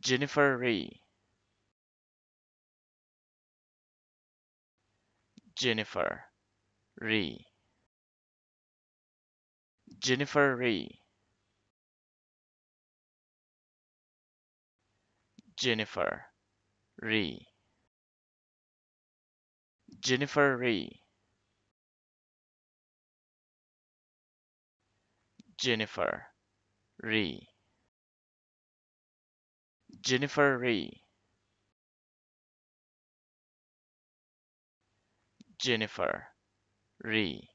Jennifer Ree. Jennifer Ree. Jennifer Ree. Jennifer Ree. Jennifer Ree. Jennifer Ree. Jennifer Ray. Jennifer Ray.